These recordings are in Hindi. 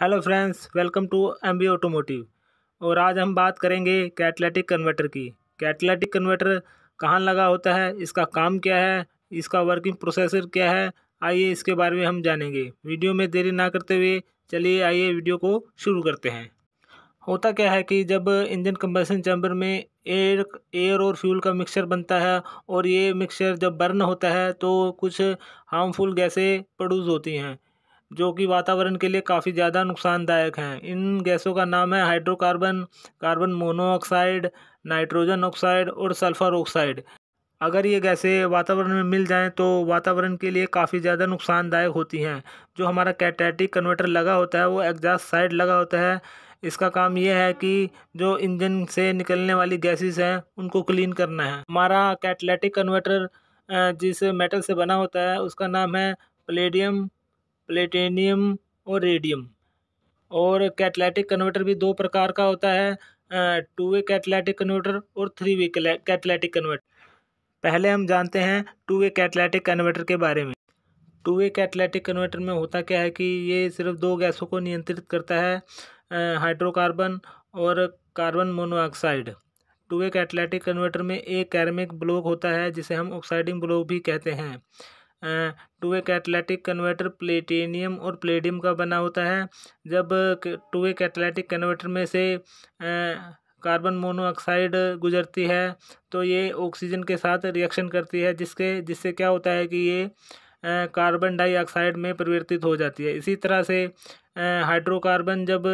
hello friends welcome to M B automotive और आज हम बात करेंगे कैटलेटिक कन्वर्टर की कैटलेटिक कन्वर्टर कहाँ लगा होता है इसका काम क्या है इसका वर्किंग प्रोसेसर क्या है आइए इसके बारे में हम जानेंगे वीडियो में देरी ना करते हुए चलिए आइए वीडियो को शुरू करते हैं होता क्या है कि जब इंजन कंबसन चैम्बर में एयर एयर और फ्यूल का मिक्सचर बनता है और ये मिक्सचर जब बर्न होता है तो कुछ हार्मफुल गैसें प्रोड्यूस होती हैं जो कि वातावरण के लिए काफ़ी ज़्यादा नुकसानदायक हैं इन गैसों का नाम है hydrocarbon carbon monoxide nitrogen oxide और सल्फ़र ऑक्साइड अगर ये गैसें वातावरण में मिल जाएं तो वातावरण के लिए काफ़ी ज़्यादा नुकसानदायक होती हैं जो हमारा कैटेटिक कन्वर्टर लगा होता है वो एग्जास्ट साइड लगा होता है इसका काम यह है कि जो इंजन से निकलने वाली गैसेस हैं उनको क्लीन करना है हमारा कैटलेटिक कन्वर्टर जिस मेटल से बना होता है उसका नाम है प्लेडियम प्लेटेनियम और रेडियम और कैटलाइटिक कन्वर्टर भी दो प्रकार का होता है टू वे कैटलाइटिक कन्वर्टर और थ्री वे कैटलाइटिक कन्वर्टर पहले हम जानते हैं टू वे कैटलाइटिक कन्वर्टर के बारे में टू वे कैटलाइटिक कन्वर्टर में होता क्या है कि ये सिर्फ दो गैसों को नियंत्रित करता है हाइड्रोकार्बन और carbon monoxide two way catalytic converter में एक कैरमिक ब्लॉक होता है जिसे हम ऑक्साइडिंग ब्लॉक भी कहते हैं two way catalytic converter platinum और प्लेडियम का बना होता है जब टू वे कैटलाइटिक कन्वर्टर में से कार्बन मोनोऑक्साइड गुजरती है तो ये ऑक्सीजन के साथ रिएक्शन करती है जिसके जिससे क्या होता है कि ये कार्बन डाइऑक्साइड में परिवर्तित हो जाती है इसी तरह से हाइड्रोकार्बन जब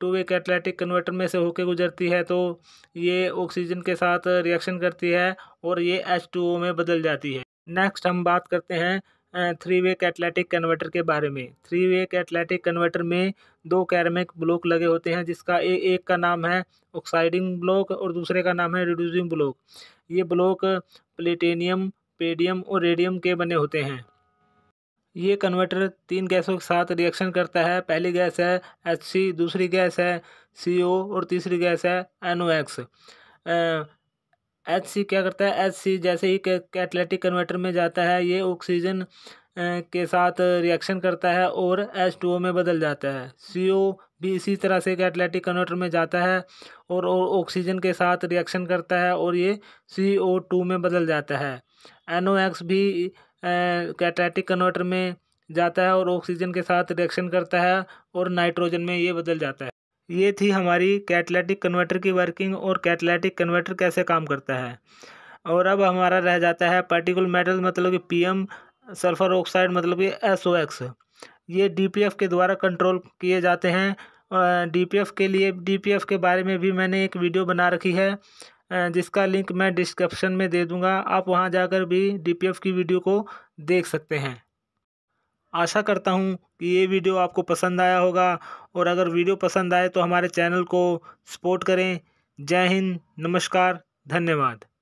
टू वे कैटलाइटिक कन्वर्टर में से होके गुजरती है तो ये ऑक्सीजन के साथ रिएक्शन करती है और ये एच टू ओ में बदल जाती है नेक्स्ट हम बात करते हैं थ्री वे कैटलेटिक कन्वर्टर के बारे में थ्री वे कैटलेटिक कन्वर्टर में दो कैरमिक ब्लॉक लगे होते हैं जिसका ए, एक का नाम है ऑक्साइडिंग ब्लॉक और दूसरे का नाम है रिड्यूसिंग ब्लॉक ये ब्लॉक प्लेटेनियम पेडियम और रेडियम के बने होते हैं ये कन्वर्टर तीन गैसों के साथ रिएक्शन करता है पहली गैस है एच सी दूसरी गैस है सी ओ और तीसरी गैस है एन एक्स एच सी क्या करता है एच सी जैसे ही कैटलेटिक कन्वर्टर में जाता है ये ऑक्सीजन के साथ रिएक्शन करता है और एच टू ओ में बदल जाता है सी ओ भी इसी तरह से कैटलेटिक कन्वर्टर में जाता है और ऑक्सीजन के साथ रिएक्शन करता है और ये सी ओ टू में बदल जाता है एन ओ एक्स भी कैटलेटिक कन्वर्टर में जाता है और ऑक्सीजन के साथ रिएक्शन करता है और नाइट्रोजन में ये बदल जाता है ये थी हमारी कैटलेटिक कन्वर्टर की वर्किंग और कैटलेटिक कन्वर्टर कैसे काम करता है और अब हमारा रह जाता है पार्टिकुल मेटल मतलब कि पीएम सल्फ़र ऑक्साइड मतलब कि एसओएक्स ये डीपीएफ के द्वारा कंट्रोल किए जाते हैं डीपीएफ के लिए डीपीएफ के बारे में भी मैंने एक वीडियो बना रखी है जिसका लिंक मैं डिस्क्रिप्शन में दे दूंगा आप वहां जाकर भी डी की वीडियो को देख सकते हैं आशा करता हूँ कि ये वीडियो आपको पसंद आया होगा और अगर वीडियो पसंद आए तो हमारे चैनल को सपोर्ट करें जय हिंद नमस्कार धन्यवाद